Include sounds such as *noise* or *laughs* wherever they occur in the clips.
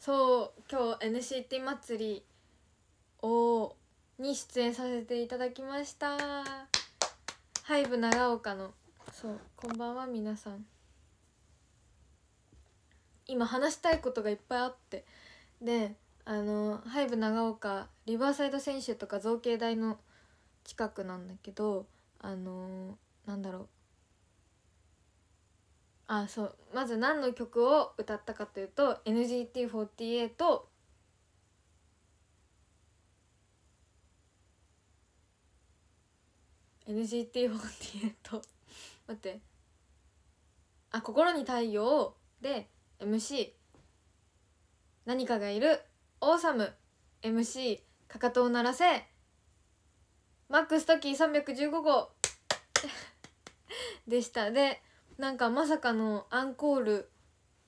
そう今日 NCT 祭りをに出演させていただきましたハイブ長岡のそうこんばんは皆さん今話したいことがいっぱいあってであのハイブ長岡リバーサイド選手とか造形大の近くなんだけどあのなんだろうあそうまず何の曲を歌ったかというと NGT48 *laughs* NGT48 待ってあ「心に太陽」で MC「何かがいる」「オーサム」MC「かかとを鳴らせ」「マックストキー315号」*laughs* でしたでなんかまさかのアンコール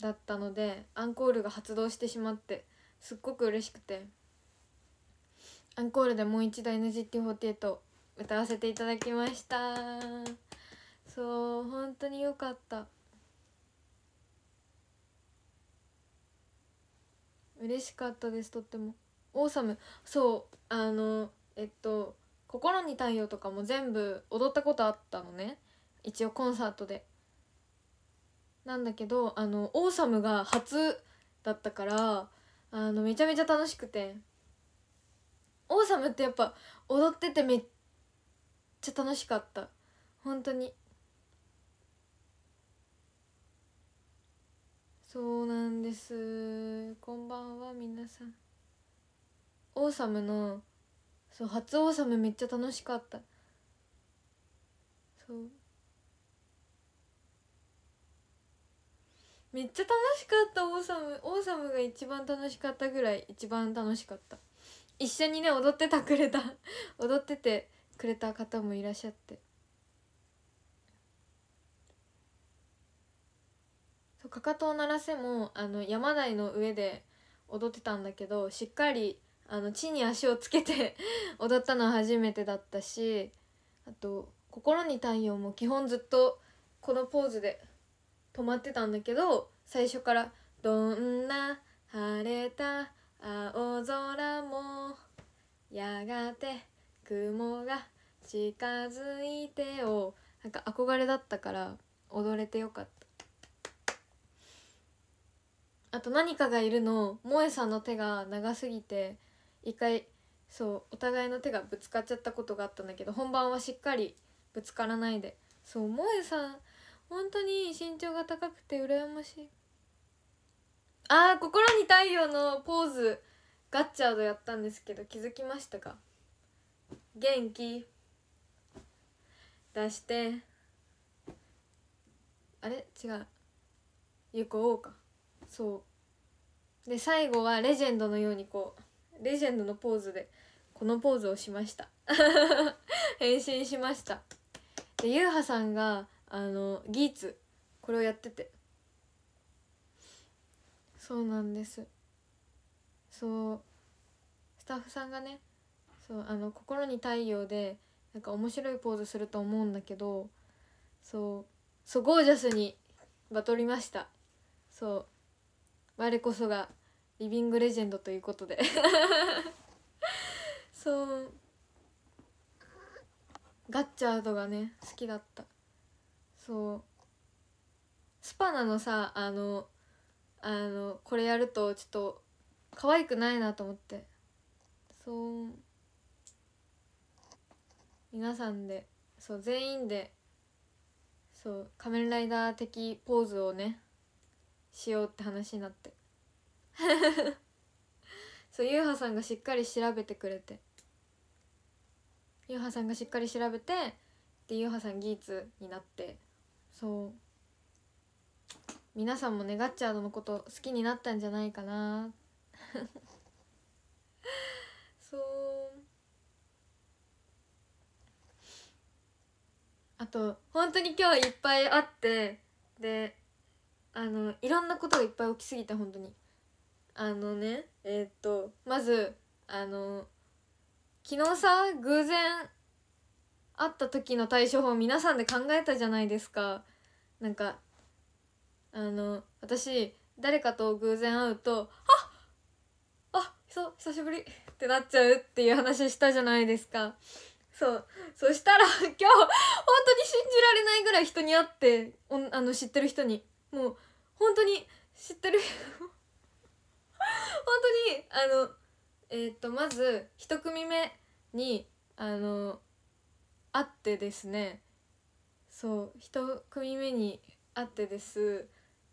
だったのでアンコールが発動してしまってすっごく嬉しくてアンコールでもう一度 NGT48 歌わせていただきましたそう本当に良かった嬉しかったですとってもオーサムそうあのえっと「心に太陽」とかも全部踊ったことあったのね一応コンサートでなんだけどあのオーサムが初だったからあのめちゃめちゃ楽しくてオーサムってやっぱ踊っててめっちゃ楽しかった本当にそうなんですこんばんは皆さんオーサムのそう初オーサムめっちゃ楽しかったそうめっちゃ楽しかったオーサムオーサムが一番楽しかったぐらい一番楽しかった一緒にね踊ってたくれた *laughs* 踊っててくれた方もいらっしゃってそうかかとを鳴らせもあの山台の上で踊ってたんだけどしっかりあの地に足をつけて *laughs* 踊ったのは初めてだったしあと「心に太陽」も基本ずっとこのポーズで止まってたんだけど最初から「どんな晴れた青空もやがて雲が近づいてを」なんか憧れだったから踊れてよかったあと「何かがいるの」萌えさんの手が長すぎて一回そうお互いの手がぶつかっちゃったことがあったんだけど本番はしっかりぶつからないでそう萌えさん本当に身長が高くて羨ましいああ心に太陽のポーズガッチャードやったんですけど気づきましたか元気出してあれ違うゆこおうかそうで最後はレジェンドのようにこうレジェンドのポーズでこのポーズをしました *laughs* 変身しましたでゆうはさんがあのギーツこれをやっててそうなんですそうスタッフさんがねそうあの心に太陽でなんか面白いポーズすると思うんだけどそうそうゴージャスにバトりましたそう我こそがリビングレジェンドということで *laughs* そうガッチャードがね好きだったそうスパナのさあのあのこれやるとちょっと可愛くないなと思ってそう皆さんでそう全員でそう仮面ライダー的ポーズをねしようって話になって *laughs* そうゆうはさんがしっかり調べてくれてゆうはさんがしっかり調べてでゆうはさんギーツになってそう皆さんもねガッチャードのこと好きになったんじゃないかな *laughs* そうあと本当に今日いっぱいあってであのいろんなことがいっぱい起きすぎた本当にあのねえー、っとまずあの昨日さ偶然会った時の対処法皆さんで考えたじゃないですかなんかあの私誰かと偶然会うと「あっあ久久しぶり」ってなっちゃうっていう話したじゃないですかそうそしたら *laughs* 今日本当に信じられないぐらい人に会っておあの知ってる人にもう本当に知ってる *laughs* 本当にあのえー、っとまず一組目にあの会ってですねそう一組目に会ってです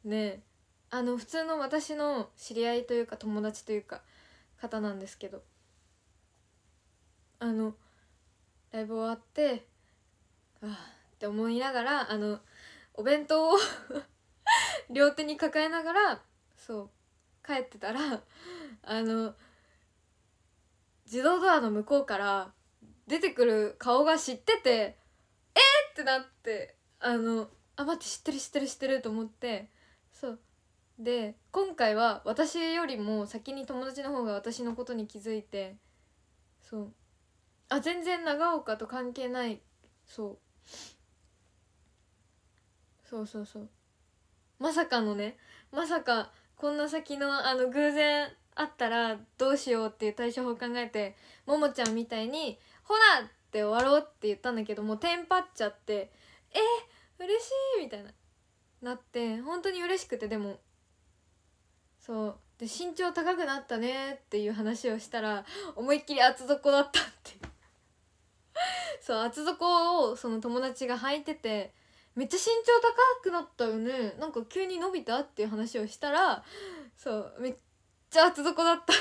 ねあの普通の私の知り合いというか友達というか方なんですけどあのライブ終わってああって思いながらあのお弁当を *laughs* 両手に抱えながらそう帰ってたらあの自動ドアの向こうから出てくる顔が知っててーってなってあのあ待って知ってる知ってる知ってると思ってそうで今回は私よりも先に友達の方が私のことに気づいてそうあ全然長岡と関係ないそうそうそうそうまさかのねまさかこんな先のあの偶然会ったらどうしようっていう対処法を考えてももちゃんみたいに「ほらって終わろうって言ったんだけどもうテンパっちゃってえ嬉しいみたいななって本当に嬉しくてでもそうで身長高くなったねっていう話をしたら思いっきり厚底だったって *laughs* そう厚底をその友達が履いててめっちゃ身長高くなったよねなんか急に伸びたっていう話をしたらそうめっちゃ厚底だった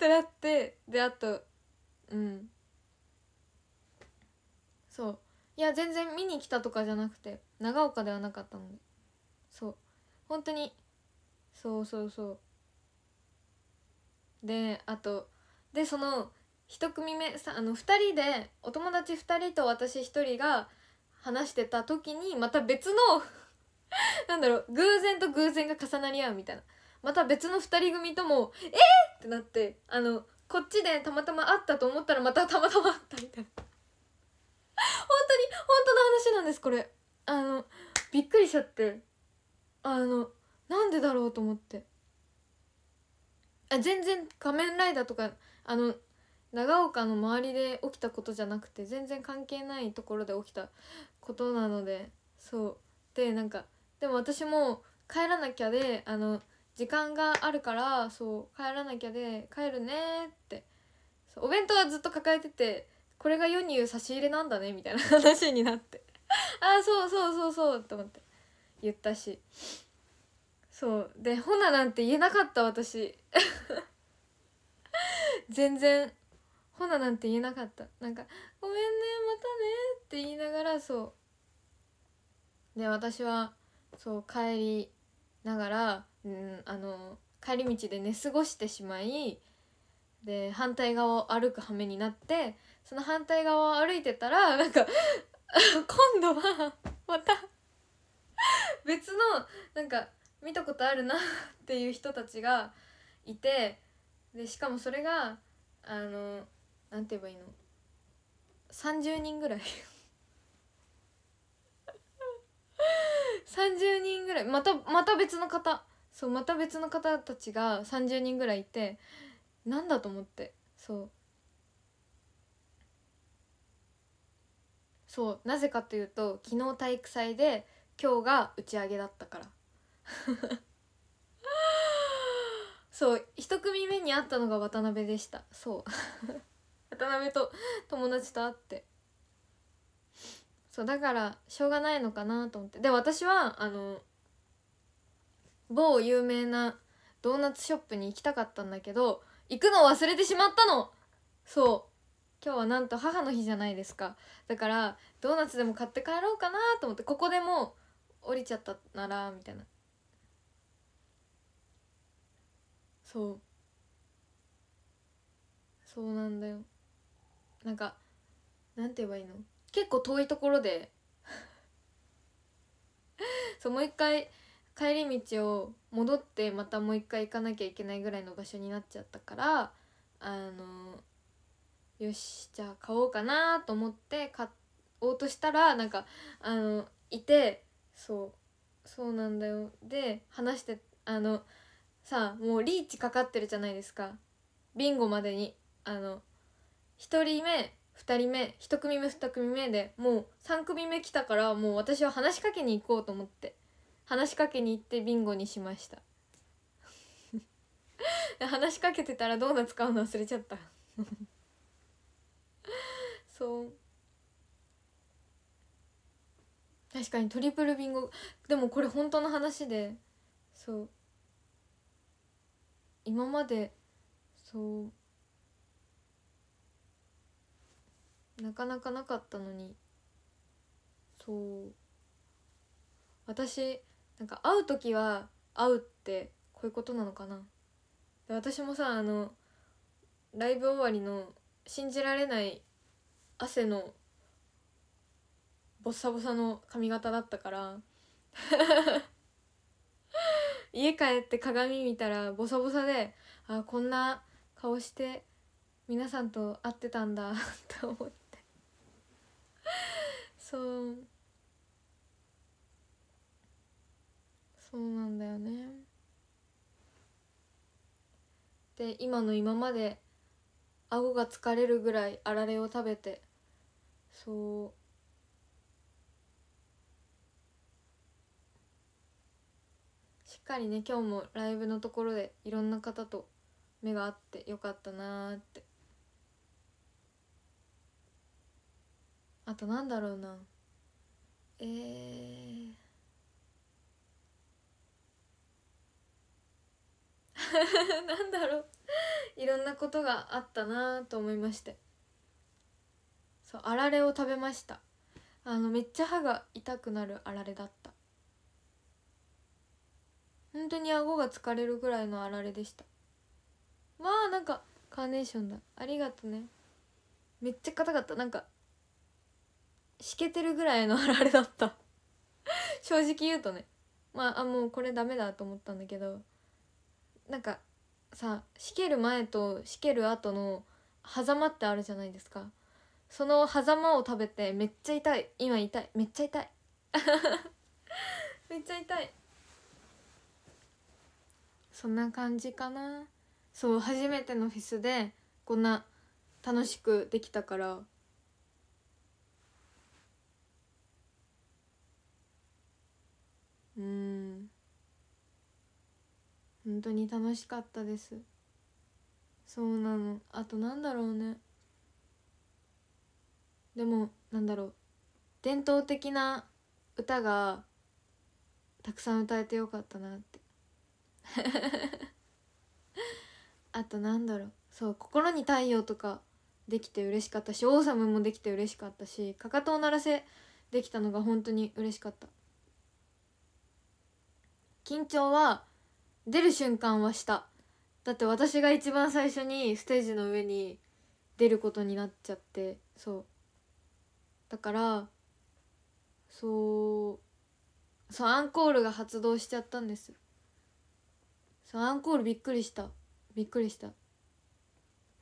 ってなってであとうんそういや全然見に来たとかじゃなくて長岡ではなかったのでそう本当にそうそうそうであとでその1組目さあの2人でお友達2人と私1人が話してた時にまた別の *laughs* なんだろう偶然と偶然が重なり合うみたいなまた別の2人組とも「えー!」ってなってあのこっちでたまたま会ったと思ったらまたたまたま会ったみたいな本当に本当の話なんですこれあのびっくりしちゃってあのなんでだろうと思ってあ全然「仮面ライダー」とかあの長岡の周りで起きたことじゃなくて全然関係ないところで起きたことなのでそうでなんかでも私も帰らなきゃであの時間があるからそう帰らなきゃで帰るねってお弁当はずっと抱えててこれが世に言う差し入れなんだねみたいな *laughs* 話になってああそうそうそうそうと思って言ったしそうでほななんて言えなかった私 *laughs* 全然ほななんて言えなかったなんか「ごめんねまたね」って言いながらそうで私はそう帰りながらうん、あの帰り道で寝過ごしてしまいで反対側を歩く羽目になってその反対側を歩いてたらなんか *laughs* 今度はまた別のなんか見たことあるなっていう人たちがいてでしかもそれがあのなんて言えばいいの30人ぐらい30人ぐらいまたまた別の方そうまた別の方たちが30人ぐらいいてなんだと思ってそうそうなぜかというと昨日体育祭で今日が打ち上げだったから *laughs* そう一組目に会ったのが渡辺でしたそう *laughs* 渡辺と友達と会ってそうだからしょうがないのかなと思ってで私はあの某有名なドーナツショップに行きたかったんだけど行くの忘れてしまったのそう今日はなんと母の日じゃないですかだからドーナツでも買って帰ろうかなと思ってここでもう降りちゃったならみたいなそうそうなんだよなんかなんて言えばいいの結構遠いところで *laughs* そうもう一回帰り道を戻ってまたもう一回行かなきゃいけないぐらいの場所になっちゃったからあのよしじゃあ買おうかなと思って買おうとしたらなんかあのいてそうそうなんだよで話してあのさあもうリーチかかってるじゃないですかビンゴまでにあの1人目2人目1組目2組目でもう3組目来たからもう私は話しかけに行こうと思って話しかけに行ってビンゴにしました *laughs* 話しかけてたらドーナツ買うの忘れちゃった *laughs* そう確かにトリプルビンゴでもこれ本当の話でそう今までそうなかなかなかったのにそう私なんか会う時は会うってこういうことなのかなで私もさあのライブ終わりの信じられない汗のボッサボサの髪型だったから *laughs* 家帰って鏡見たらボサボサであこんな顔して皆さんと会ってたんだと思ってそうそうなんだよねで今の今まで顎が疲れるぐらいあられを食べてそうしっかりね今日もライブのところでいろんな方と目が合ってよかったなーってあとなんだろうなえー *laughs* なんだろういろんなことがあったなと思いましてそうあられを食べましたあのめっちゃ歯が痛くなるあられだった本当に顎が疲れるぐらいのあられでしたまあなんかカーネーションだありがとねめっちゃ硬かったなんかしけてるぐらいのあられだった正直言うとねまああもうこれダメだと思ったんだけどなんかさしける前としける後の狭間ってあるじゃないですかその狭間を食べてめっちゃ痛い今痛いめっちゃ痛い *laughs* めっちゃ痛いそんな感じかなそう初めてのフェスでこんな楽しくできたからうん本当に楽しかったですそうなのあとなんだろうねでもなんだろう伝統的な歌がたくさん歌えてよかったなって *laughs* あとなんだろうそう「心に太陽」とかできて嬉しかったし「オーサム」もできて嬉しかったしかかとを鳴らせできたのが本当に嬉しかった緊張は出る瞬間はしただって私が一番最初にステージの上に出ることになっちゃってそうだからそうそうアンコールが発動しちゃったんですそうアンコールびっくりしたびっくりした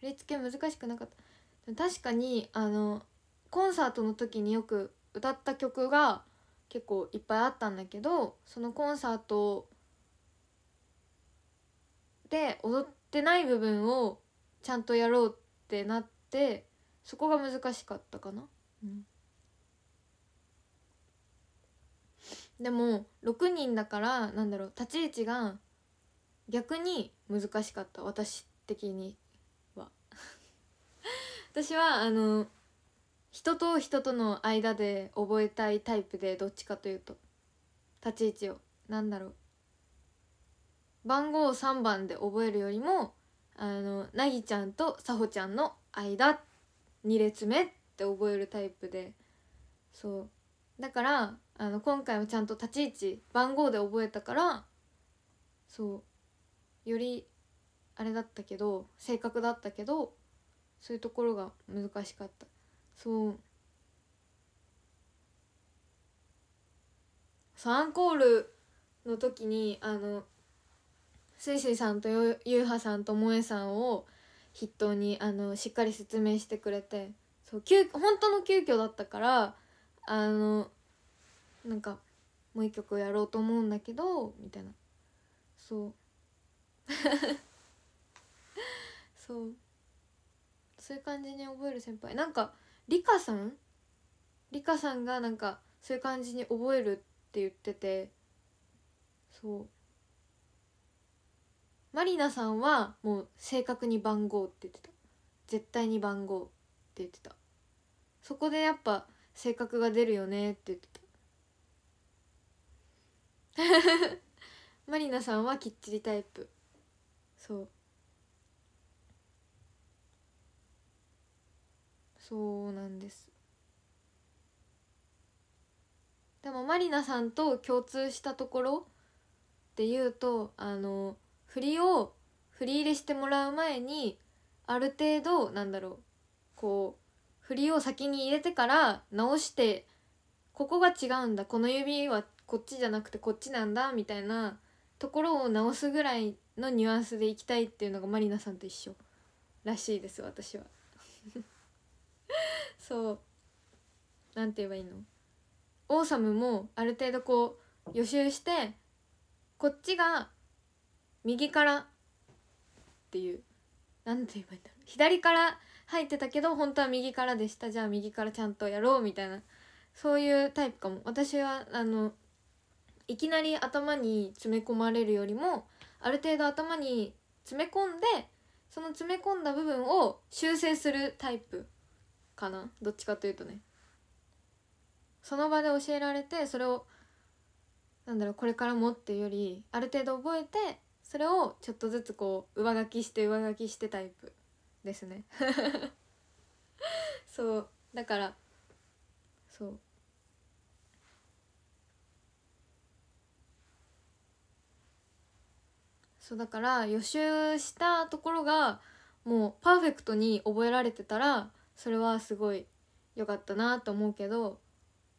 振り付け難しくなかった確かにあのコンサートの時によく歌った曲が結構いっぱいあったんだけどそのコンサートで踊ってない部分をちゃんとやろうってなってそこが難しかったかな、うん、でも6人だからなんだろう立ち位置が逆に難しかった私的には *laughs* 私はあの人と人との間で覚えたいタイプでどっちかというと立ち位置をなんだろう番号を3番で覚えるよりもあのなぎちゃんとさほちゃんの間2列目って覚えるタイプでそうだからあの今回もちゃんと立ち位置番号で覚えたからそうよりあれだったけど正確だったけどそういうところが難しかったそうサンコールの時にあのすいすいさんとゆうはさんともえさんを筆頭にあのしっかり説明してくれてそう急本当の急遽だったからあのなんかもう一曲やろうと思うんだけどみたいなそう *laughs* そうそういう感じに覚える先輩なんかリカさんリカさんがなんかそういう感じに覚えるって言っててそうマリナさんはもう正確に番号って言ってた絶対に番号って言ってたそこでやっぱ性格が出るよねって言ってた *laughs* マリナさんはきっちりタイプそうそうなんですでもまりなさんと共通したところっていうとあの振りを振り入れしてもらう前にある程度なんだろうこう振りを先に入れてから直してここが違うんだこの指はこっちじゃなくてこっちなんだみたいなところを直すぐらいのニュアンスでいきたいっていうのがまりナさんと一緒らしいです私は *laughs* そう何て言えばいいのオーサムもある程度こう予習してこっちが右からっていう何て言えばいいんだろう左から入ってたけど本当は右からでしたじゃあ右からちゃんとやろうみたいなそういうタイプかも私はあのいきなり頭に詰め込まれるよりもある程度頭に詰め込んでその詰め込んだ部分を修正するタイプかなどっちかというとねその場で教えられてそれをなんだろうこれからもっていうよりある程度覚えてそれをちょっとずつこう上書きして上書きしてタイプですね *laughs* そうだからそうそうだから予習したところがもうパーフェクトに覚えられてたらそれはすごい良かったなと思うけど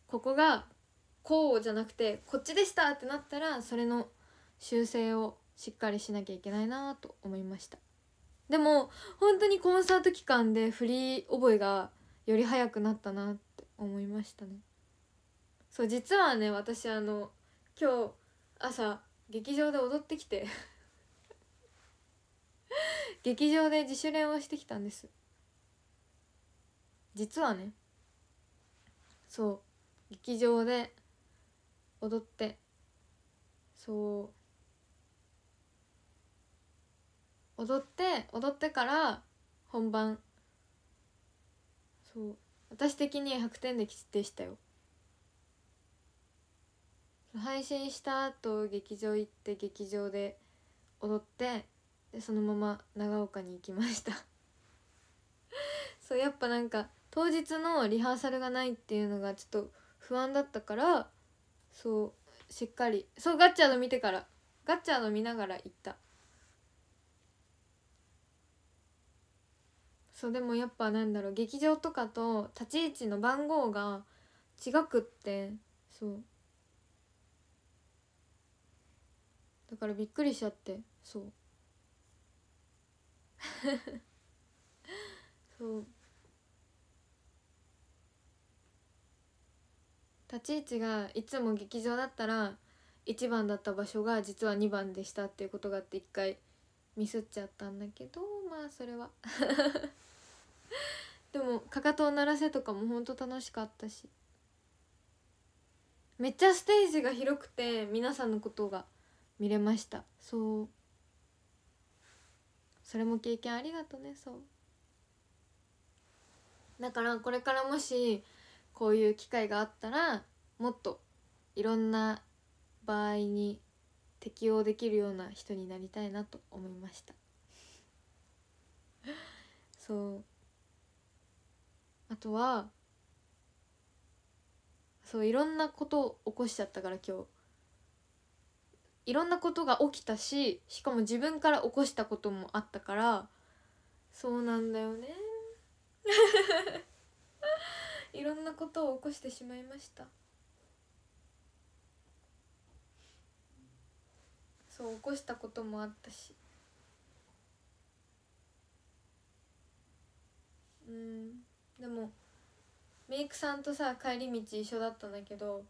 ここがこうじゃなくてこっちでしたってなったらそれの修正をしっかりしなきゃいけないなと思いましたでも本当にコンサート期間で振り覚えがより早くなったなって思いましたねそう実はね私あの今日朝劇場で踊ってきて *laughs* 劇場で自主練をしてきたんです実はねそう劇場で踊ってそう踊って踊ってから本番そう私的に100点でしたよ配信した後劇場行って劇場で踊ってでそのまま長岡に行きました *laughs* そうやっぱなんか当日のリハーサルがないっていうのがちょっと不安だったからそうしっかりそうガッチャード見てからガッチャード見ながら行ったそうでもやっぱなんだろう劇場とかと立ち位置の番号が違くってそうだからびっくりしちゃってそう *laughs* そう立ち位置がいつも劇場だったら1番だった場所が実は2番でしたっていうことがあって1回ミスっちゃったんだけどまあそれは *laughs* *laughs* でもかかとを鳴らせとかもほんと楽しかったしめっちゃステージが広くて皆さんのことが見れましたそうそれも経験ありがとねそうだからこれからもしこういう機会があったらもっといろんな場合に適応できるような人になりたいなと思いましたそうあとはそういろんなこと起こしちゃったから今日いろんなことが起きたししかも自分から起こしたこともあったからそうなんだよね *laughs* いろんなことを起こしてしまいましたそう起こしたこともあったしうんでもメイクさんとさ帰り道一緒だったんだけど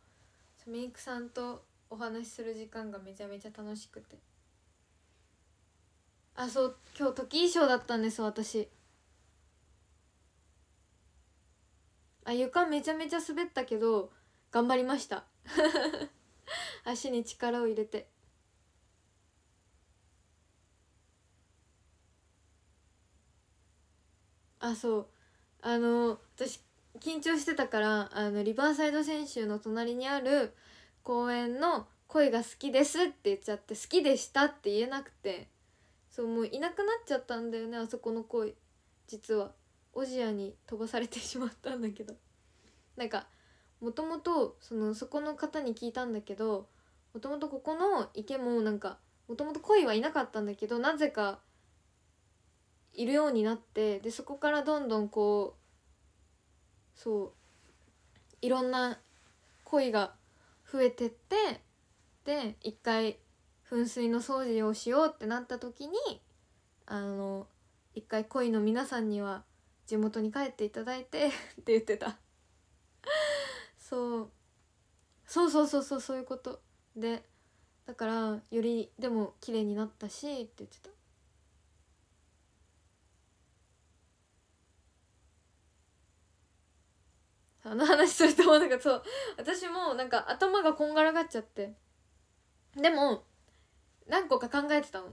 メイクさんとお話しする時間がめちゃめちゃ楽しくてあそう今日時衣装だったんです私あ床めちゃめちゃ滑ったけど頑張りました *laughs* 足に力を入れてあそうあの私緊張してたからあのリバーサイド選手の隣にある公園の「恋が好きです」って言っちゃって「好きでした」って言えなくてそうもういなくなっちゃったんだよねあそこの恋実はおじやに飛ばされてしまったんだけどなんかもともとそのそこの方に聞いたんだけどもともとここの池もなんかもともと恋はいなかったんだけどなぜかいるようになってでそこからどんどんこうそういろんな恋が増えてってで一回噴水の掃除をしようってなった時にあの一回恋の皆さんには地元に帰っていただいて *laughs* って言ってたそうそうそうそうそうそういうことでだからよりでも綺麗になったしって言ってたあの話するともうんかそう私もなんか頭がこんがらがっちゃってでも何個か考えてたの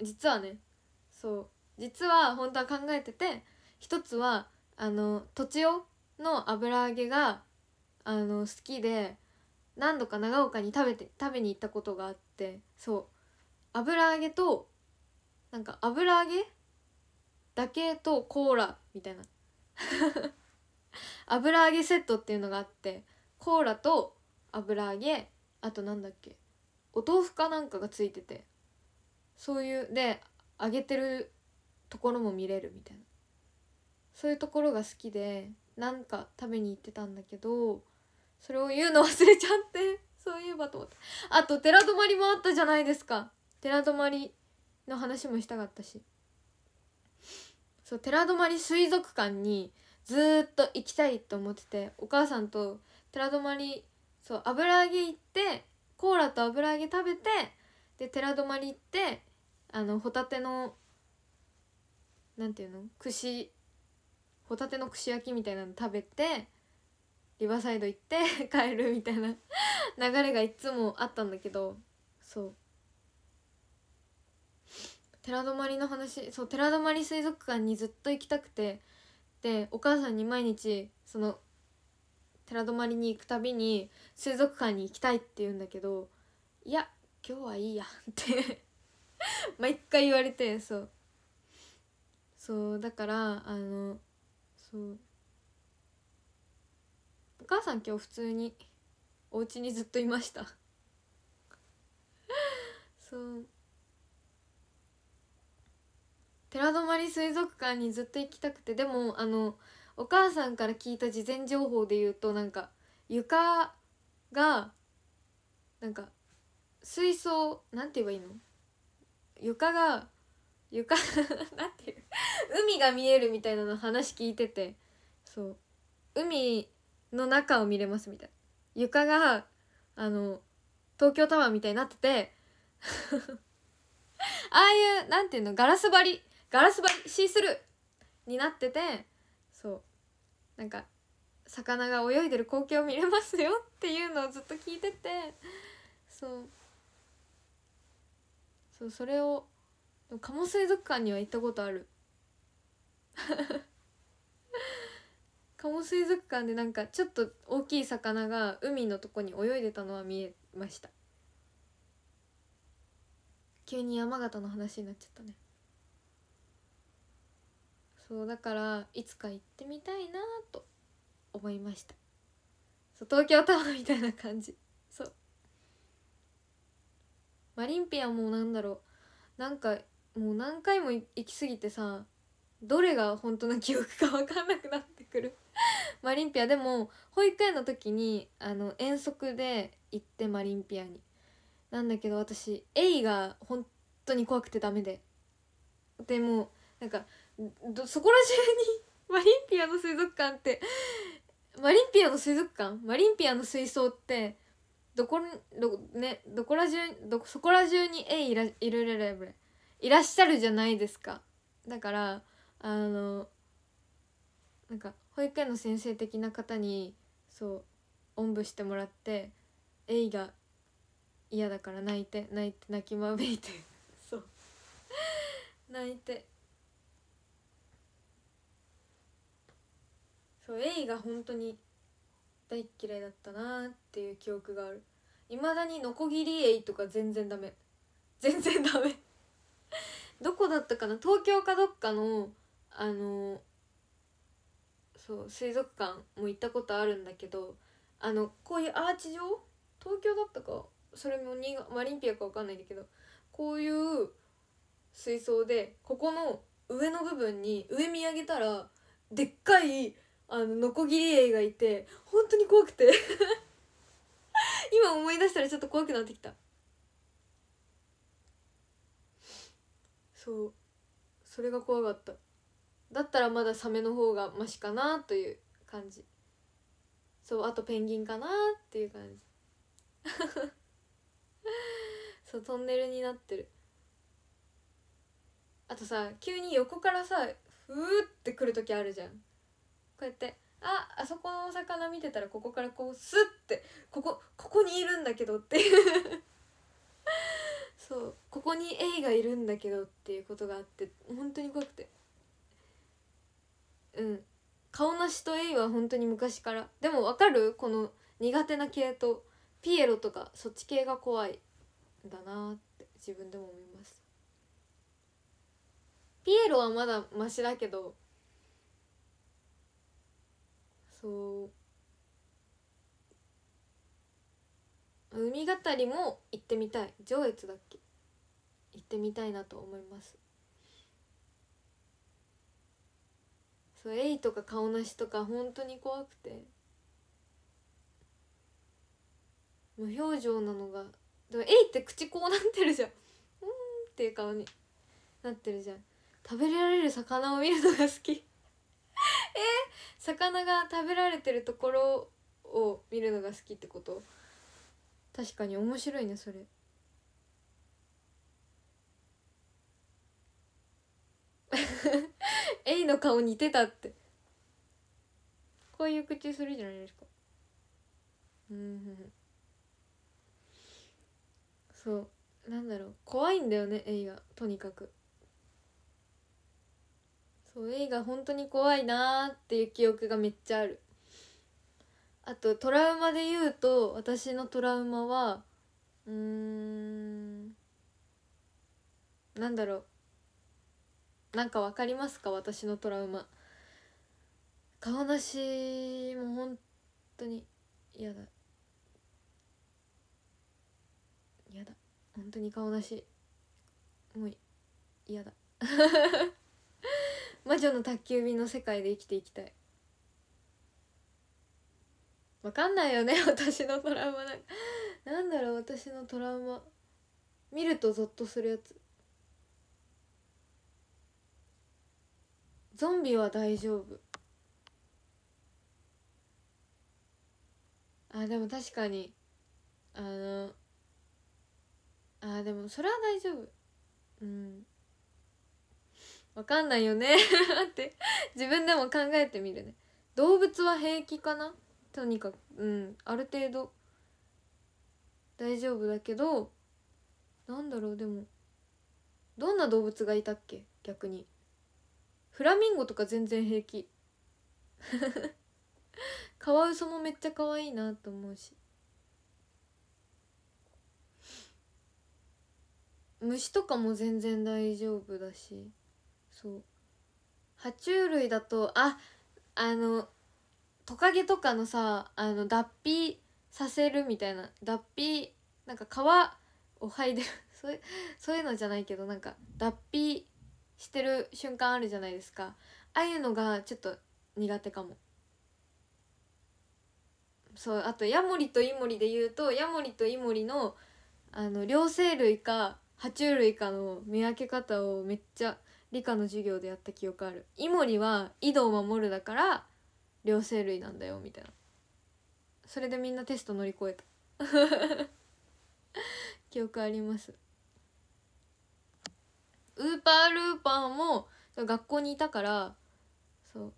実はねそう実は本当は考えてて一つはあのとちおの油揚げがあの好きで何度か長岡に食べて食べに行ったことがあってそう油揚げとなんか油揚げだけとコーラみたいな *laughs* 油揚げセットっていうのがあってコーラと油揚げあとなんだっけお豆腐かなんかがついててそういうで揚げてるところも見れるみたいなそういうところが好きでなんか食べに行ってたんだけどそれを言うの忘れちゃってそういえばと思ってあと寺泊まりもあったじゃないですか寺泊まりの話もしたかったしそう寺泊水族館にずっと行きたいと思っててお母さんと寺泊りそう油揚げ行ってコーラと油揚げ食べてで寺泊り行ってあのホタテのなんていうの串ホタテの串焼きみたいなの食べてリバサイド行って *laughs* 帰るみたいな流れがいつもあったんだけどそう寺泊の話そう寺泊水族館にずっと行きたくてでお母さんに毎日その寺泊まりに行くたびに水族館に行きたいって言うんだけどいや今日はいいやって毎回言われてそうそうだからあのそうお母さん今日普通にお家にずっといましたそう寺泊水族館にずっと行きたくてでもあのお母さんから聞いた事前情報で言うとなんか床がなんか水槽なんて言えばいいの床が床 *laughs* なんていう海が見えるみたいなの話聞いててそう海の中を見れますみたいな床があの東京タワーみたいになってて *laughs* ああいうなんていうのガラス張りガラス張りシースルーになっててそうなんか魚が泳いでる光景を見れますよっていうのをずっと聞いててそうそうそれを鴨水族館には行ったことある *laughs* 鴨水族館でなんかちょっと大きい魚が海のとこに泳いでたのは見えました急に山形の話になっちゃったねそうだからいつか行ってみたいなと思いましたそう東京タワーみたいな感じそうマリンピアもなんだろうなんかもう何回も行き過ぎてさどれが本当の記憶か分かんなくなってくる *laughs* マリンピアでも保育園の時にあの遠足で行ってマリンピアになんだけど私エイが本当に怖くてダメででもなんかそこら中にマリンピアの水族館ってマリンピアの水族館マリンピアの水槽ってどこど,、ね、どこら中どそこら中にえいらいるれれれいらっしゃるじゃないですかだからあのなんか保育園の先生的な方にそうおんぶしてもらってエイが嫌だから泣いて泣いて泣きまめいてそう *laughs* 泣いてそうエイが本当に大っ嫌いだったなっていう記憶があるいまだにノコギリエイとか全然ダメ全然ダメどこだったかな東京かどっかのあのそう水族館も行ったことあるんだけどあのこういうアーチ状東京だったかそれもマリンピアか分かんないんだけどこういう水槽でここの上の部分に上見上げたらでっかいあのノコギリエイがいて本当に怖くて *laughs* 今思い出したらちょっと怖くなってきたそうそれが怖かっただったらまだサメの方がマシかなという感じそうあとペンギンかなっていう感じ *laughs* そうトンネルになってるあとさ急に横からさふーってくる時あるじゃんうやってああそこのお魚見てたらここからこうスッてここここにいるんだけどってそうここにエイがいるんだけどっていうことがあって本当に怖くてうん顔なしとエイは本当に昔からでもわかるこの苦手な系統ピエロとかそっち系が怖いんだなって自分でも思いますピエロはまだマシだけどそう海語りも行ってみたい上越だっけ行ってみたいなと思いますそうエイとか顔なしとか本当に怖くて無表情なのがでもエイって口こうなってるじゃんうんっていう顔になってるじゃん食べられる魚を見るのが好き *laughs* 魚が食べられてるところを見るのが好きってこと確かに面白いねそれ *laughs* エイの顔似てたってこういう口するじゃないですかうんそうなんだろう怖いんだよねエイがとにかくそう映画本当に怖いなーっていう記憶がめっちゃあるあとトラウマで言うと私のトラウマはうーんなんだろうなんか分かりますか私のトラウマ顔なしも本当に嫌だ嫌だ本当に顔なしもう嫌だ魔女の宅急便の世界で生きていきたいわかんないよね *laughs* 私のトラウマなんなんだろう私のトラウマ見るとゾッとするやつゾンビは大丈夫あでも確かにあのあでもそれは大丈夫うんわかんないよね *laughs* って自分でも考えてみるね動物は平気かなとにかくうんある程度大丈夫だけどなんだろうでもどんな動物がいたっけ逆にフラミンゴとか全然平気 *laughs* カワウソもめっちゃ可愛いなと思うし虫とかも全然大丈夫だしそう爬虫類だとああのトカゲとかのさあの脱皮させるみたいな脱皮なんか皮を剥いでる *laughs* そういうそういうのじゃないけどなんか脱皮してる瞬間あるじゃないですかああいうのがちょっと苦手かもそうあとヤモリとイモリで言うとヤモリとイモリのあの両生類か爬虫類かの見分け方をめっちゃ理科の授業でやった記憶あるイモリは井戸を守るだから両生類なんだよみたいなそれでみんなテスト乗り越えた *laughs* 記憶ありますウーパールーパーも学校にいたからそう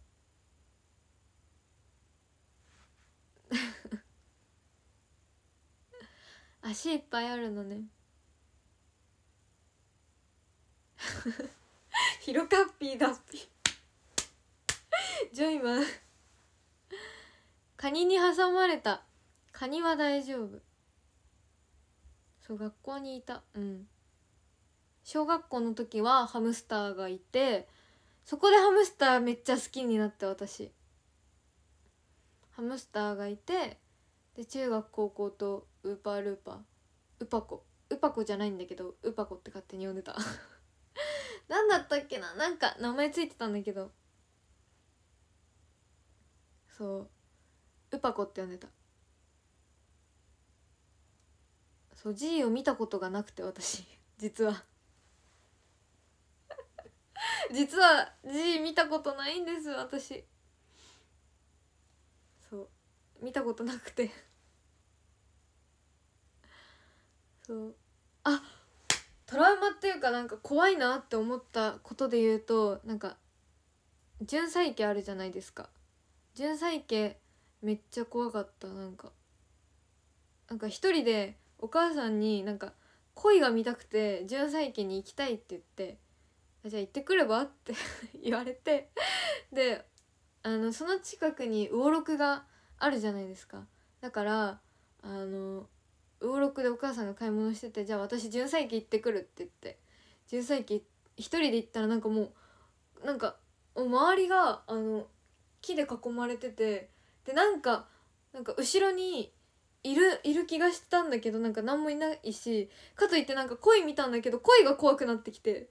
*laughs* 足いっぱいあるのねヒロカッピーだっジョイマンカニに挟まれたカニは大丈夫そう学校にいたうん小学校の時はハムスターがいてそこでハムスターめっちゃ好きになって私ハムスターがいてで中学高校とウーパールーパーウパコウパコじゃないんだけどウパコって勝手に呼んでた何だったっけななんか名前ついてたんだけどそうウパコって呼んでたそうジーを見たことがなくて私 *laughs* 実は *laughs* 実は G 見たことないんです私そう見たことなくて *laughs* そうあトラウマっていうかなんか怖いなって思ったことで言うとなんか純細家あるじゃないですか純細家めっちゃ怖かったなんかなんか一人でお母さんになんか恋が見たくて純細家に行きたいって言ってじゃあ行ってくればって *laughs* 言われてであのその近くに魚六があるじゃないですかだからあの魚六でお母さんが買い物しててじゃあ私純歳機行ってくるって言って純歳期一人で行ったらなんかもうなんか周りがあの木で囲まれててでなんかなんか後ろにいるいる気がしたんだけどなんか何もいないしかといってなんか恋見たんだけど恋が怖くなってきて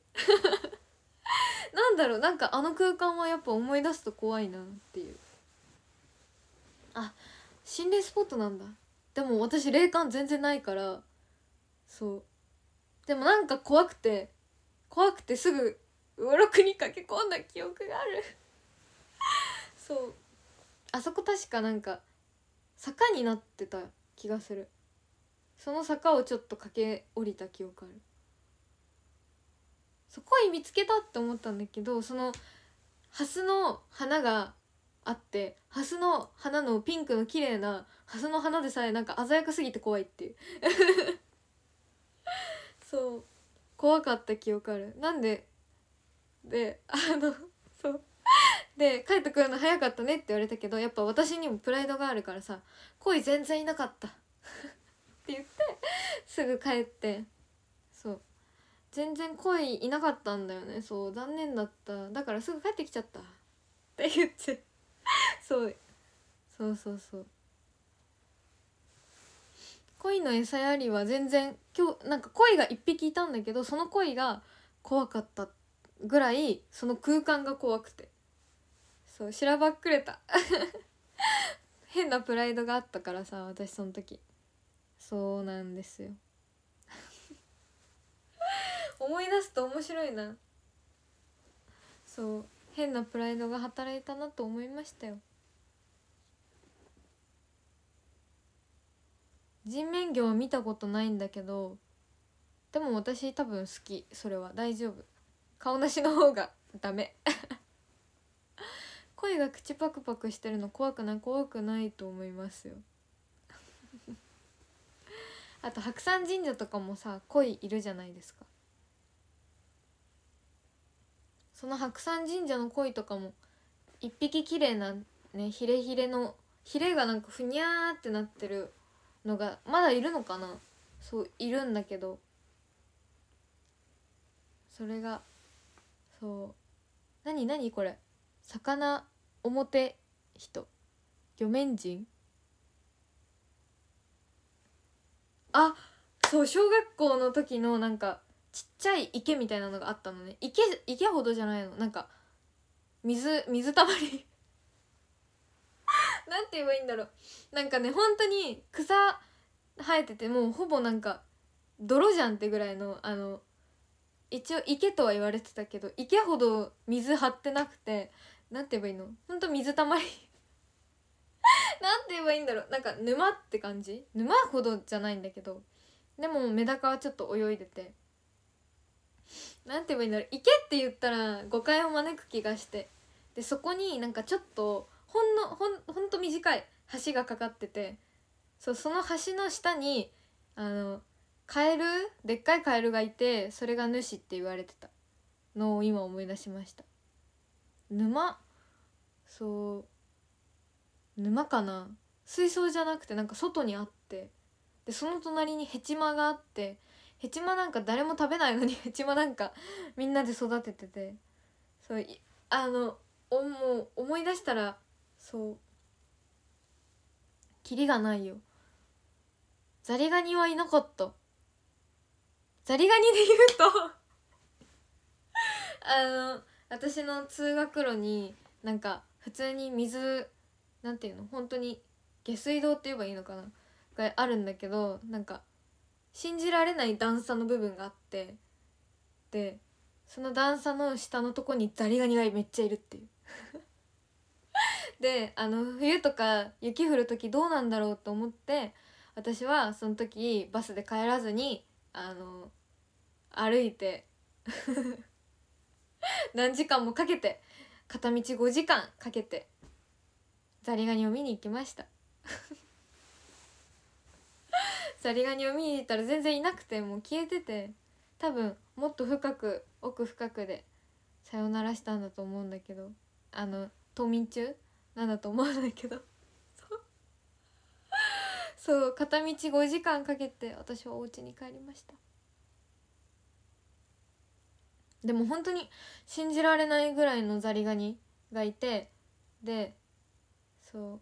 *laughs* なんだろうなんかあの空間はやっぱ思い出すと怖いなっていうあ心霊スポットなんだでも私霊感全然ないからそうでもなんか怖くて怖くてすぐうろくに駆け込んだ記憶がある *laughs* そうあそこ確かなんか坂になってた気がするその坂をちょっと駆け下りた記憶あるそこは見つけたって思ったんだけどそのハスの花があってハスの花のピンクの綺麗なハスの花でさえなんか鮮やかすぎて怖いっていう *laughs* そう怖かった記憶あるなんでであのそうで帰ってくるの早かったねって言われたけどやっぱ私にもプライドがあるからさ恋全然いなかった *laughs* って言ってすぐ帰ってそう全然恋いなかったんだよねそう残念だっただからすぐ帰ってきちゃったって言って *laughs* そうそうそうそう恋の餌やりは全然今日なんか恋が1匹いたんだけどその恋が怖かったぐらいその空間が怖くてそうしらばっくれた *laughs* 変なプライドがあったからさ私その時そうなんですよ *laughs* 思い出すと面白いなそう変なプライドが働いたなと思いましたよ人面魚は見たことないんだけどでも私多分好きそれは大丈夫顔なしの方がダメ *laughs* 声が口パクパクしてるの怖くない怖くないと思いますよ *laughs* あと白山神社とかもさ鯉いるじゃないですかその白山神社の鯉とかも一匹綺麗なねヒレヒレのヒレがなんかふにゃーってなってるのがまだいるのかなそういるんだけどそれがそう何何これ魚表人魚面人あそう小学校の時のなんかちっちゃい池みたいなのがあったのね池池ほどじゃないのなんか水水たまり *laughs* なんて言えばいいんだろうなんかね本当に草生えててもうほぼなんか泥じゃんってぐらいのあの一応池とは言われてたけど池ほど水張ってなくてなんて言えばいいのほんと水たまり *laughs* なんて言えばいいんだろうなんか沼って感じ沼ほどじゃないんだけどでもメダカはちょっと泳いでて何て言えばいいんだろう「行け」って言ったら誤解を招く気がしてでそこになんかちょっとほんのほんほんと短い橋がかかっててそうその橋の下にあのカエルでっかいカエルがいてそれが主って言われてたのを今思い出しました沼そう沼かな水槽じゃなくてなんか外にあってでその隣にヘチマがあってヘチマなんか誰も食べないのに *laughs* ヘチマなんかみんなで育てててそうあのおもう思い出したらそうキリがないよザリガニはいなかったザリガニで言うと *laughs* あの私の通学路になんか普通に水なんていうの本当に下水道って言えばいいのかながあるんだけどなんか信じられない段差の部分があってでその段差の下のとこにザリガニがめっちゃいるっていうであの冬とか雪降る時どうなんだろうと思って私はその時バスで帰らずにあの歩いて *laughs* 何時間もかけて片道5時間かけてザリガニを見に行きましたザリガニを見に行ったら全然いなくてもう消えてて多分もっと深く奥深くでさよならしたんだと思うんだけどあの冬眠中なんだと思うんだけど *laughs* そうそう片道5時間かけて私はお家に帰りましたでも本当に信じられないぐらいのザリガニがいてでそう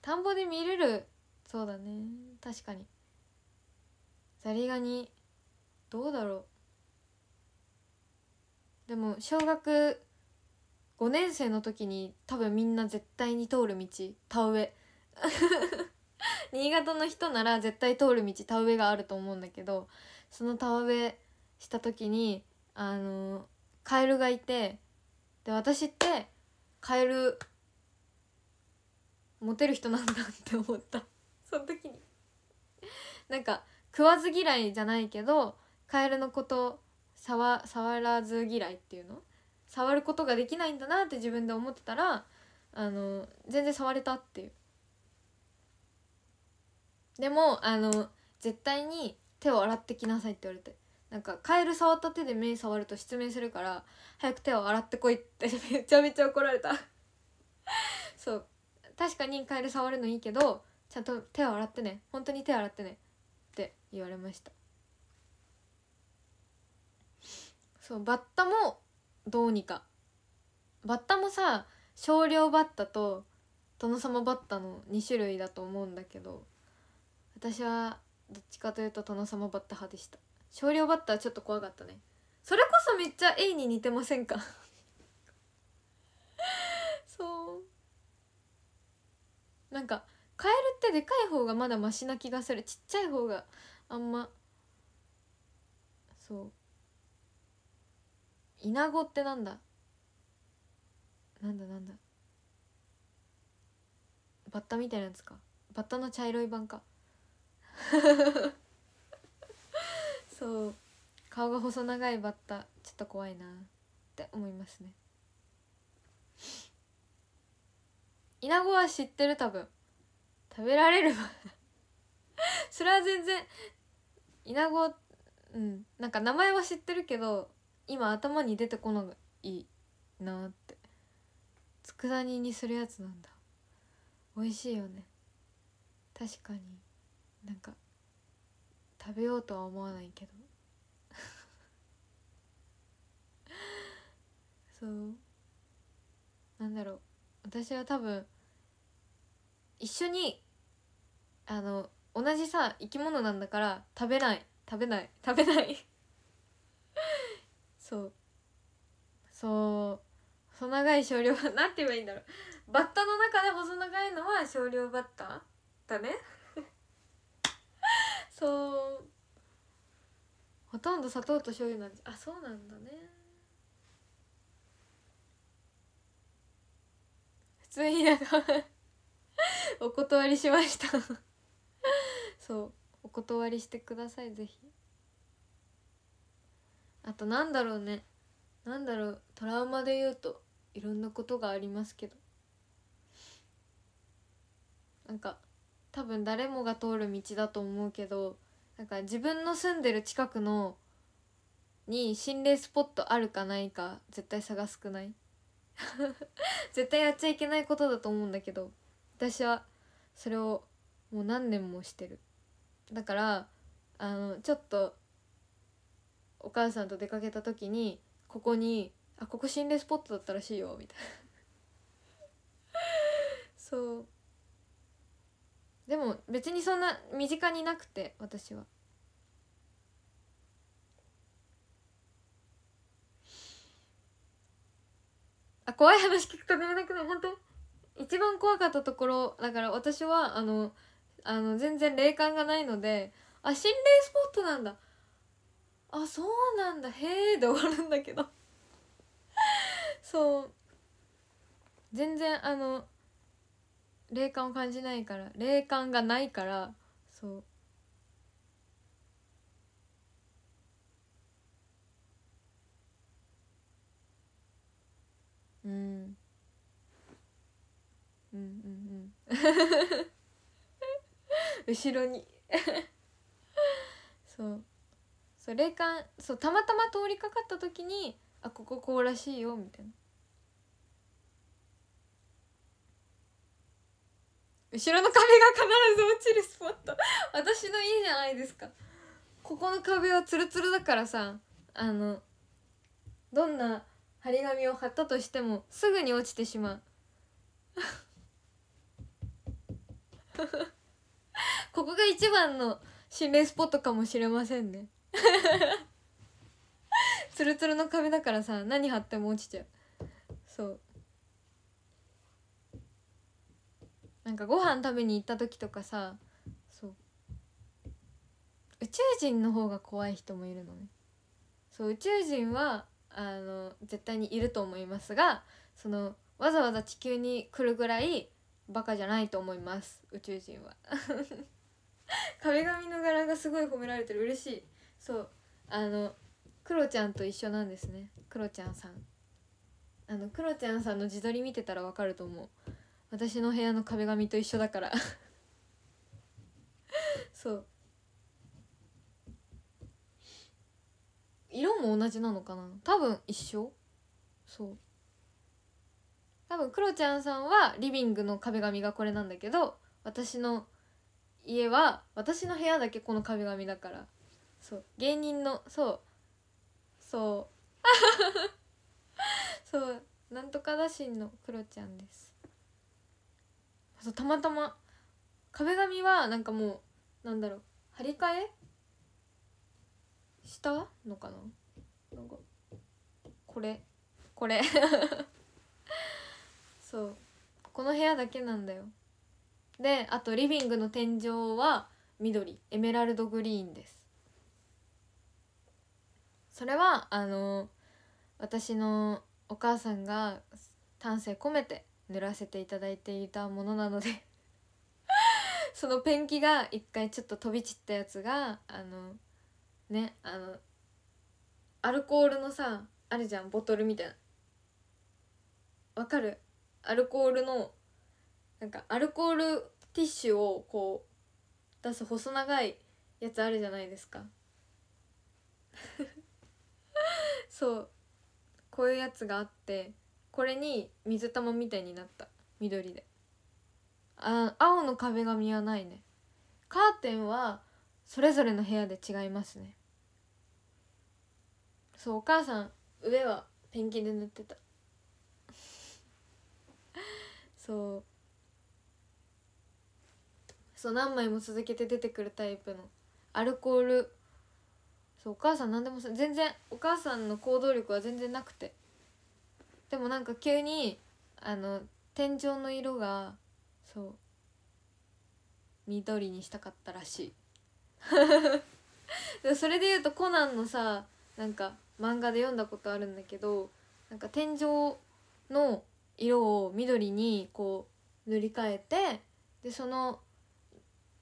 田んぼで見れるそうだね確かにザリガニどうだろうでも小学5年生の時に多分みんな絶対に通る道田植え *laughs* 新潟の人なら絶対通る道田植えがあると思うんだけどその田植えした時にあのカエルがいてで私ってカエルモテる人なんだって思ったその時になんか食わず嫌いじゃないけどカエルのこと触触らず嫌いっていうの触ることができないんだなって自分で思ってたらあの全然触れたっていうでもあの絶対に手を洗ってきなさいって言われてなんかカエル触った手で目触ると失明するから早く手を洗ってこいってめちゃめちゃ怒られたそう確かにカエル触るのいいけどちゃんと手を洗ってね本当に手を洗ってねって言われましたそうバッタもどうにかバッタもさ少量バッタと殿様バッタの2種類だと思うんだけど私はどっちかというと殿様バッタ派でした少量バッタはちょっと怖かったねそれこそめっちゃ A に似てませんか *laughs* そうなんかカエルってでかい方がまだマシな気がするちっちゃい方があんまそうイナゴってなんだなんだなんだバッタみたいなやつかバッタの茶色い版か *laughs* そう顔が細長いバッタちょっと怖いなって思いますねイナゴは知ってる多分食べられる *laughs* それは全然イナゴうんなんか名前は知ってるけど今頭に出てこないなって佃煮にするやつなんだ美味しいよね確かになんか食べようとは思わないけど *laughs* そうなんだろう私は多分一緒にあの同じさ生き物なんだから食べない食べない食べない *laughs* そうそう細長い少量なんて言えばいいんだろうバッタの中で細長いのは少量バッタだね *laughs* そうほとんど砂糖と醤油なんじゃあそうなんだね普通にか *laughs* お断りしましたそうお断りしてくださいぜひあとなんだろうねなんだろうトラウマで言うといろんなことがありますけどなんか多分誰もが通る道だと思うけどなんか自分の住んでる近くのに心霊スポットあるかないか絶対探すくない *laughs* 絶対やっちゃいけないことだと思うんだけど私はそれをもう何年もしてる。だからあのちょっとお母さんと出かけた時にここに「あここ心霊スポットだったらしいよ」みたいな *laughs* そうでも別にそんな身近になくて私はあ怖い話聞くと寝れなくなる本当一番怖かったところだから私はあのあの全然霊感がないのであ心霊スポットなんだあそうなんだへえで終わるんだけど *laughs* そう全然あの霊感を感じないから霊感がないからそううんうんうんうん *laughs* *laughs* 後ろに *laughs* そうそう霊感そうたまたま通りかかった時にあこここうらしいよみたいな後ろの壁が必ず落ちるスポット *laughs* 私のいいじゃないですかここの壁はツルツルだからさあのどんな張り紙を貼ったとしてもすぐに落ちてしまう *laughs* ここが一番の心霊スポットかもしれませんね *laughs* ツルツルの壁だからさ何貼っても落ちちゃうそうなんかご飯食べに行った時とかさそう宇宙人の方が怖い人もいるのねそう宇宙人はあの絶対にいると思いますがそのわざわざ地球に来るぐらいバカじゃないと思います宇宙人は *laughs* 壁紙の柄がすごい褒められてる嬉しいそうあのクロちゃんと一緒なんですねクロちゃんさんあのクロちゃんさんの自撮り見てたらわかると思う私の部屋の壁紙と一緒だから *laughs* そう色も同じなのかな多分一緒そう多分クロちゃんさんはリビングの壁紙がこれなんだけど私の家は私の部屋だけこの壁紙だからそう芸人のそうそう *laughs* そうなんとか打診のクロちゃんですそうたまたま壁紙はなんかもうなんだろう張り替えしたのかななんかこれこれ *laughs* そうこの部屋だけなんだよであとリビングの天井は緑エメラルドグリーンですそれはあの私のお母さんが丹精込めて塗らせていただいていたものなので *laughs* そのペンキが一回ちょっと飛び散ったやつがあのねあのアルコールのさあるじゃんボトルみたいなわかるアルコールのなんかアルコールティッシュをこう出す細長いやつあるじゃないですか *laughs* そうこういうやつがあってこれに水玉みたいになった緑であ青の壁紙はないねカーテンはそれぞれの部屋で違いますねそうお母さん上はペンキで塗ってたそうそう何枚も続けて出てくるタイプのアルコールそうお母さん何でも全然お母さんの行動力は全然なくてでもなんか急にあの天井の色がそう緑にしたかったらしい *laughs* それで言うとコナンのさなんか漫画で読んだことあるんだけどなんか天井の色を緑にこう塗り替えてでその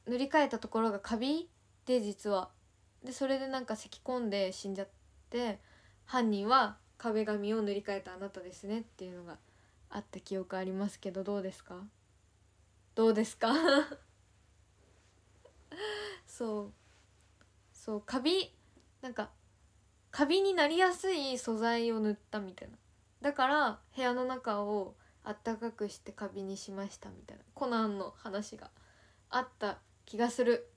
塗り替えたところがカビで実はでそれでなんか咳き込んで死んじゃって犯人は壁紙を塗り替えたあなたですねっていうのがあった記憶ありますけどどうですかどうですか *laughs* そうそうカビなんかカビになりやすい素材を塗ったみたいなだから部屋の中をあったかくしてカビにしましたみたいなコナンの話があった気がする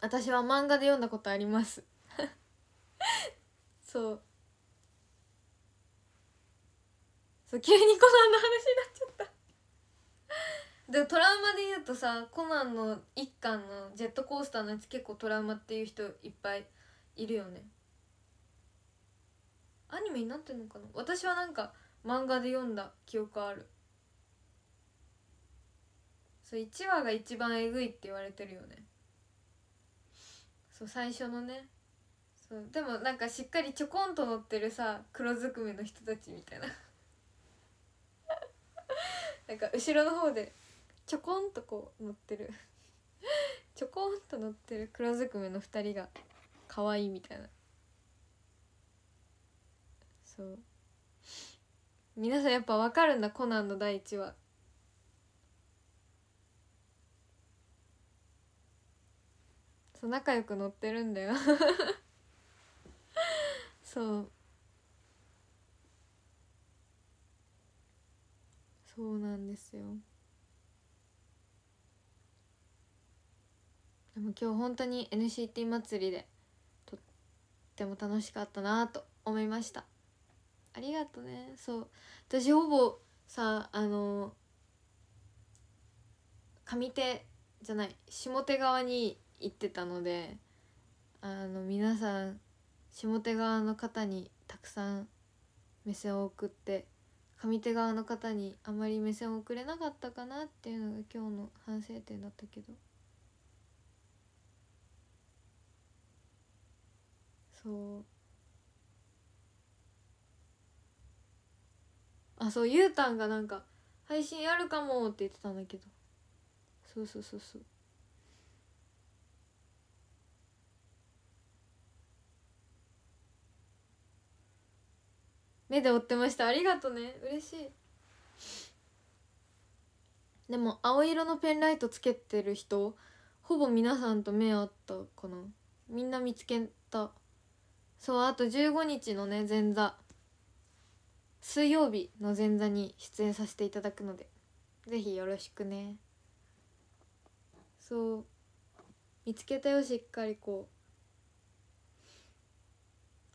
私は漫画で読んだことあります *laughs* そうそう急にコナンの話になっちゃったでトラウマで言うとさコナンの一巻のジェットコースターのやつ結構トラウマっていう人いっぱいいるよねアニメになってんのかな私はなんか漫画で読んだ記憶あるそう1話が一番えぐいって言われてるよねそう最初のねそうでもなんかしっかりちょこんと乗ってるさ黒ずくめの人たちみたいな *laughs* なんか後ろの方でちょこんとこう乗ってる *laughs* ちょこんと乗ってる黒ずくめの2人が可愛いみたいなそう皆さんやっぱ分かるんだコナンの第一話そう仲良く乗ってるんだよ *laughs* そうそうなんですよでも今日本当に NCT 祭りでとっても楽しかったなと思いましたありがとねそう私ほぼさあの上手じゃない下手側に行ってたのであの皆さん下手側の方にたくさん目線を送って上手側の方にあまり目線を送れなかったかなっていうのが今日の反省点だったけどそうあそうゆうたんがなんか配信やるかもって言ってたんだけどそうそうそうそう目で追ってましたありがとうね嬉しいでも青色のペンライトつけてる人ほぼ皆さんと目あったかなみんな見つけたそうあと15日のね前座水曜日の前座に出演させていただくのでぜひよろしくねそう見つけたよしっかりこ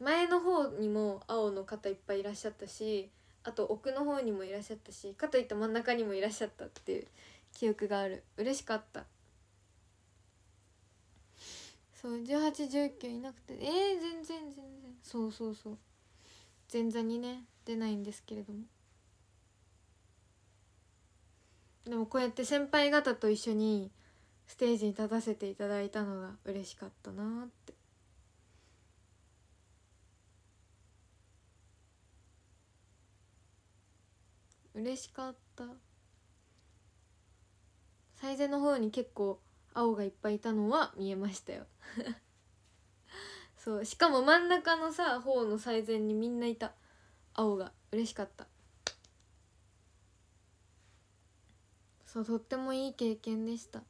う前の方にも青の方いっぱいいらっしゃったしあと奥の方にもいらっしゃったしかといって真ん中にもいらっしゃったっていう記憶がある嬉しかったそう1819いなくてえー、全然全然そうそうそう前座にね出ないんですけれどもでもこうやって先輩方と一緒にステージに立たせていただいたのが嬉しかったなって嬉しかった最前の方に結構青がいっぱいいたのは見えましたよそうしかも真ん中のさ方の最前にみんないた青が嬉しかったそうとってもいい経験でした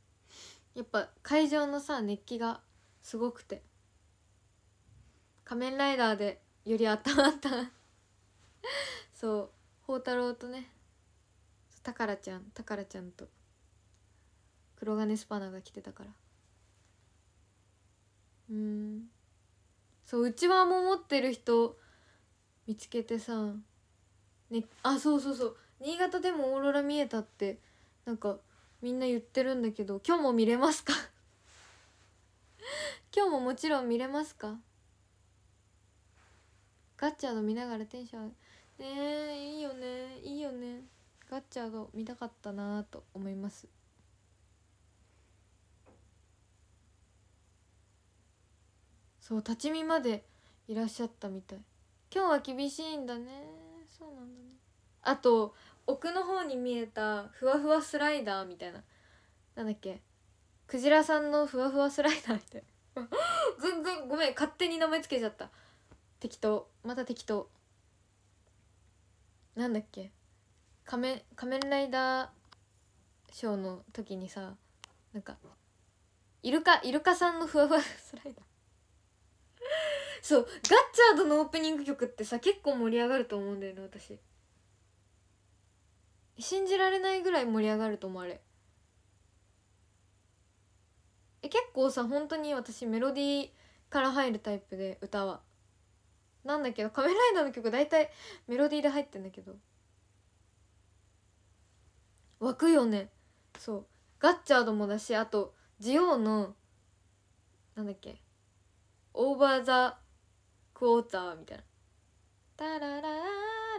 やっぱ会場のさ熱気がすごくて「仮面ライダー」でよりあったまったそう宝太郎とね宝ちゃん宝ちゃんと黒金スパナが来てたからうんそううちわも持ってる人見つけてさ、ね、あそうそうそう新潟でもオーロラ見えたってなんかみんな言ってるんだけど今日も見れますか *laughs* 今日ももちろん見れますかガッチャード見ながらテンションねえいいよねいいよねガッチャード見たかったなと思いますそう立ち見までいらっしゃったみたい今日は厳しいんだねそうなんだねあと奥の方に見えたふわふわスライダーみたいななんだっけクジラさんのふわふわスライダーみたいな *laughs* 全然ごめん勝手に名前つけちゃった適当また適当なんだっけ仮面仮面ライダーショーの時にさなんかイルカイルカさんのふわふわスライダー *laughs* そうガッチャードのオープニング曲ってさ結構盛り上がると思うんだよね私信じられないぐらい盛り上がると思うあれえ結構さ本当に私メロディーから入るタイプで歌はなんだけど「仮面ライダー」の曲大体メロディーで入ってんだけど湧くよねそうガッチャードもだしあとジオウのなんだっけオーバーザクォーターみたいなタラララ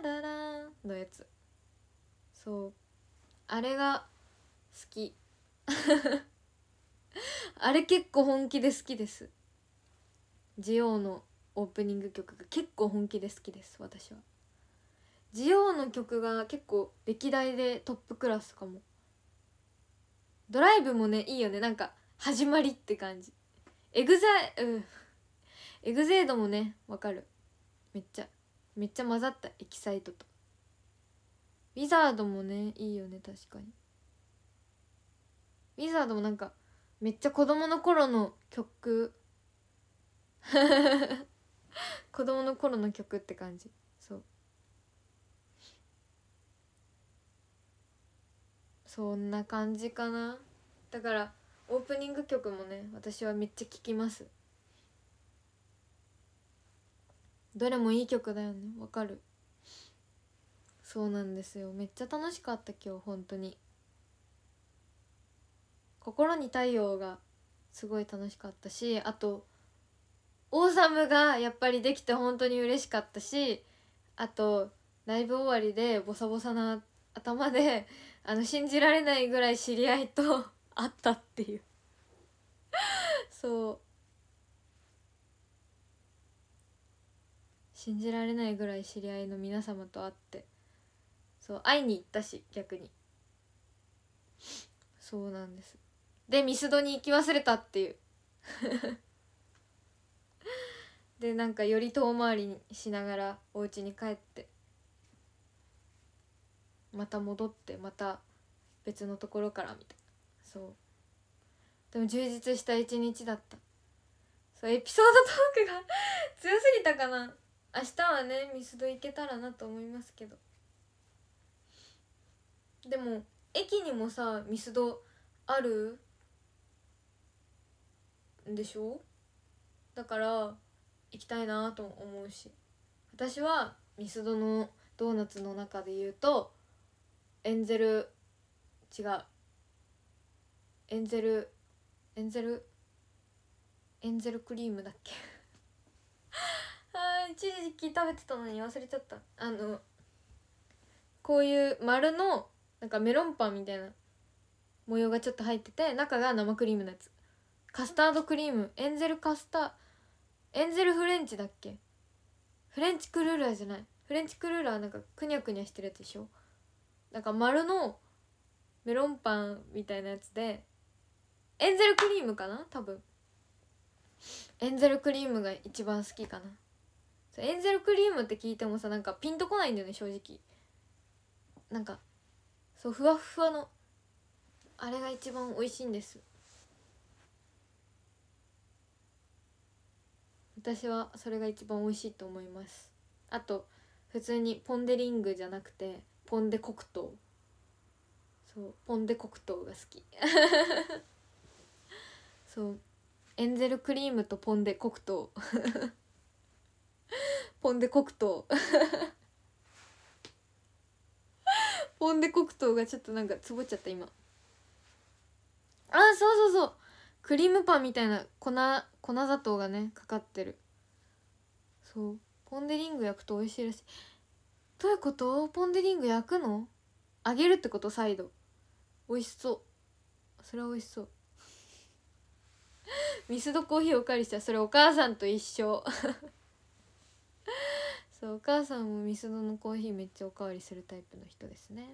ララのやつそうあれが好き *laughs* あれ結構本気で好きですジオのオープニング曲が結構本気で好きです私はジオの曲が結構歴代でトップクラスかもドライブもねいいよねなんか始まりって感じエグザイうんエグゼードもねわかるめっちゃめっちゃ混ざったエキサイトとウィザードもねいいよね確かにウィザードもなんかめっちゃ子供の頃の曲 *laughs* 子供の頃の曲って感じそうそんな感じかなだからオープニング曲もね私はめっちゃ聴きますどれもいい曲だよねわかるそうなんですよめっちゃ楽しかった今日本当に心に太陽がすごい楽しかったしあとオーサムがやっぱりできて本当に嬉しかったしあとライブ終わりでボサボサな頭であの信じられないぐらい知り合いと会ったっていうそう信じられないぐらい知り合いの皆様と会ってそう会いに行ったし逆にそうなんですでミスドに行き忘れたっていうでなんかより遠回りしながらお家に帰ってまた戻ってまた別のところからみたいなそうでも充実した一日だったそうエピソードトークが *laughs* 強すぎたかな明日はねミスド行けたらなと思いますけどでも駅にもさミスドあるんでしょだから行きたいなと思うし私はミスドのドーナツの中で言うとエンゼル違うエンゼルエンゼルエンゼルクリームだっけ一時期食べてたのに忘れちゃったあのこういう丸のなんかメロンパンみたいな模様がちょっと入ってて中が生クリームのやつカスタードクリームエンゼルカスタエンゼルフレンチだっけフレンチクルーラーじゃないフレンチクルーラーなんかくにゃくにゃしてるやつでしょなんか丸のメロンパンみたいなやつでエンゼルクリームかな多分エンゼルクリームが一番好きかなエンゼルクリームって聞いてもさなんかピンとこないんだよね正直なんかそうふわふわのあれが一番美味しいんです私はそれが一番美味しいと思いますあと普通にポン・デ・リングじゃなくてポン・デ・黒糖そうポン・デ・黒糖が好き *laughs* そうエンゼルクリームとポン・デ・黒糖ポンデ黒糖ポンデ黒糖がちょっとなんかつぼっちゃった今あーそうそうそうクリームパンみたいな粉粉砂糖がねかかってるそうポン・デ・リング焼くと美味しいらしいどういうことポン・デ・リング焼くの揚げるってこと再度美味しそうそれは美味しそう *laughs* ミスドコーヒーお借りしたそれお母さんと一緒 *laughs* そうお母さんもミスドのコーヒーめっちゃおかわりするタイプの人ですね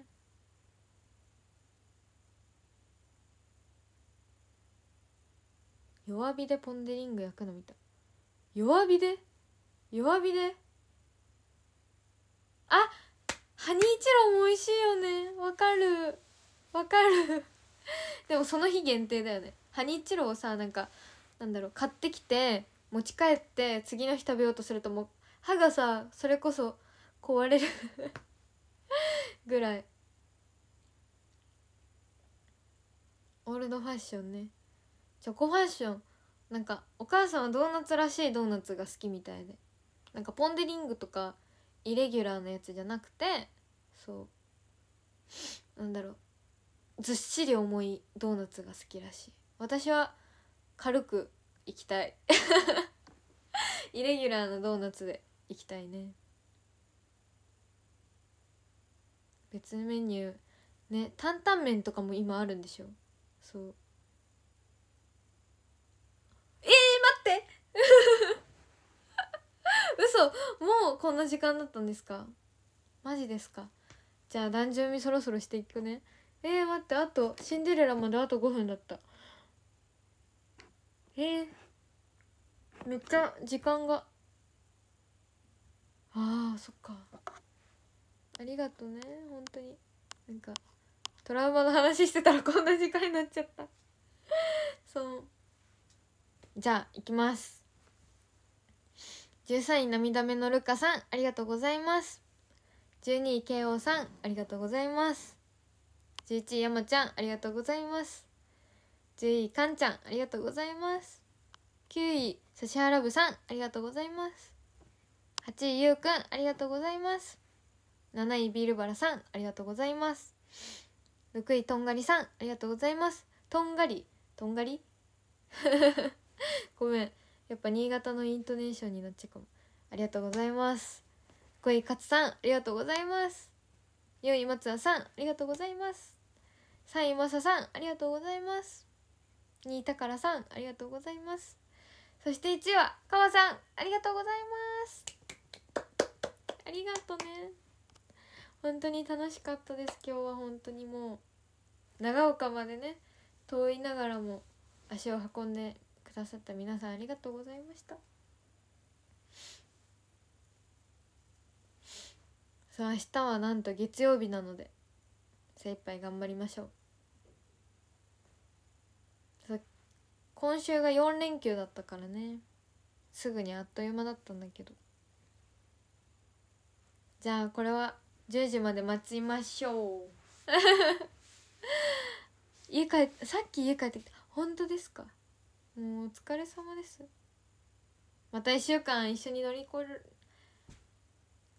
弱火でポン・デ・リング焼くのみたい弱火で弱火であハニーチロンも美味しいよねわかるわかる *laughs* でもその日限定だよねハニーチロンをさなんかなんだろう買ってきて持ち帰って次の日食べようとするともう歯がさそれこそ壊れる *laughs* ぐらいオールドファッションねチョコファッションなんかお母さんはドーナツらしいドーナツが好きみたいでなんかポン・デ・リングとかイレギュラーなやつじゃなくてそうなんだろうずっしり重いドーナツが好きらしい私は軽くいきたい *laughs* イレギュラーなドーナツで行きたいね別メニューね担々麺とかも今あるんでしょそうえー、待って *laughs* 嘘もうこんな時間だったんですかマジですかじゃあ壇上見そろそろしていくねえー、待ってあとシンデレラまであと5分だったえー、めっちゃ時間が。あーそっかありがとね本当になんかトラウマの話してたらこんな時間になっちゃった *laughs* そうじゃあ行きます13位涙目のルカさんありがとうございます12位慶 o さんありがとうございます11位山ちゃんありがとうございます10位かんちゃんありがとうございます9位指原部さんありがとうございます8位ゆうくんありがとうございます7位ビールバラさんありがとうございます6位とんがりさんありがとうございますとんがりとんがり *laughs* ごめんやっぱ新潟のイントネーションになっちゃうかもありがとうございます5位勝さんありがとうございます4位松田さんありがとうございます3位まささんありがとうございます2位たからさんありがとうございますそして1位はかわさんありがとうございますありがとうね本当に楽しかったです今日は本当にもう長岡までね遠いながらも足を運んでくださった皆さんありがとうございましたそう明日はなんと月曜日なので精一杯頑張りましょう今週が4連休だったからねすぐにあっという間だったんだけどじゃあこれは10時まで待ちましょう *laughs* 家帰っさっき家帰ってきた本当ですかもうお疲れ様ですまた1週間一緒に乗り越える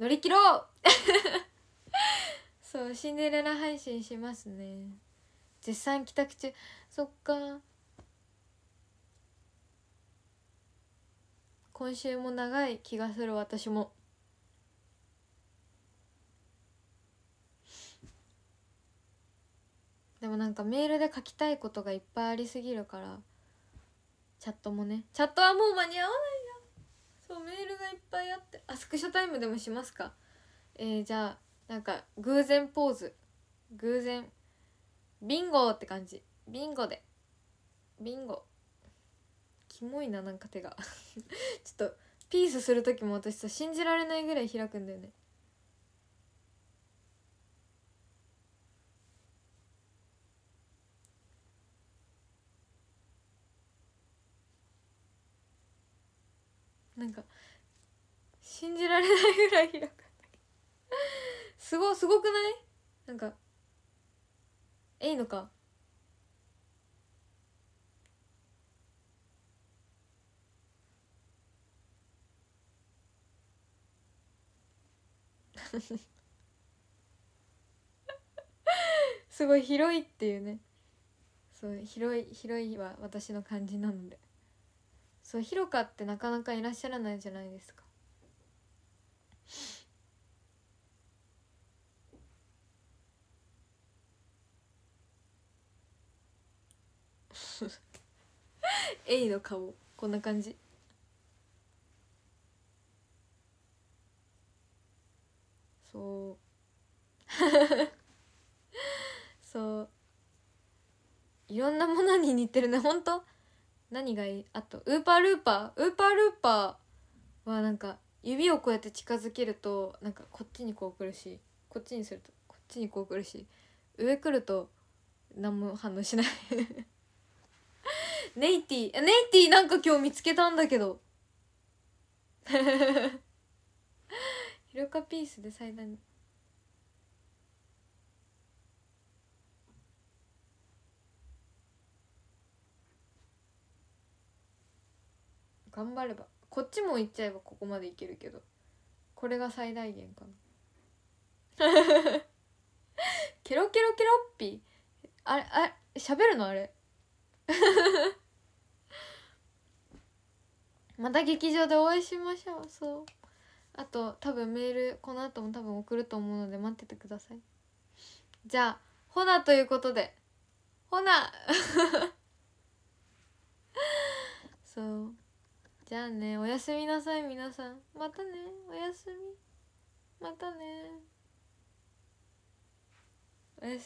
乗り切ろう *laughs* そうシンデレラ配信しますね絶賛帰宅中そっか今週も長い気がする私もでもなんかメールで書きたいことがいっぱいありすぎるからチャットもねチャットはもう間に合わないよそうメールがいっぱいあってあスクショタイムでもしますかえー、じゃあなんか偶然ポーズ偶然ビンゴって感じビンゴでビンゴキモいななんか手が *laughs* ちょっとピースする時も私さ信じられないぐらい開くんだよねなんか信じられないぐらい広くすごすごくないなんかえいのか *laughs* すごい広いっていうねそう広い広いは私の感じなのでそう広ろかってなかなかいらっしゃらないじゃないですかエイ *laughs* の顔こんな感じそう *laughs* そういろんなものに似てるね本当何がいいあとウーパールーパーウーパールーパーはなんか指をこうやって近づけるとなんかこっちにこう来るしこっちにするとこっちにこう来るし上来ると何も反応しない *laughs* ネイティネイティなんか今日見つけたんだけど *laughs* ヒロカピースで最大に頑張ればこっちも行っちゃえばここまでいけるけどこれが最大限かな *laughs* ケロケロケロッピーあれあ喋るのあれ *laughs* また劇場でお会いしましょうそうあと多分メールこの後も多分送ると思うので待っててくださいじゃあほなということでほな *laughs* そうじゃあねおやすみなさい皆さんまたねおやすみまたねおやすみ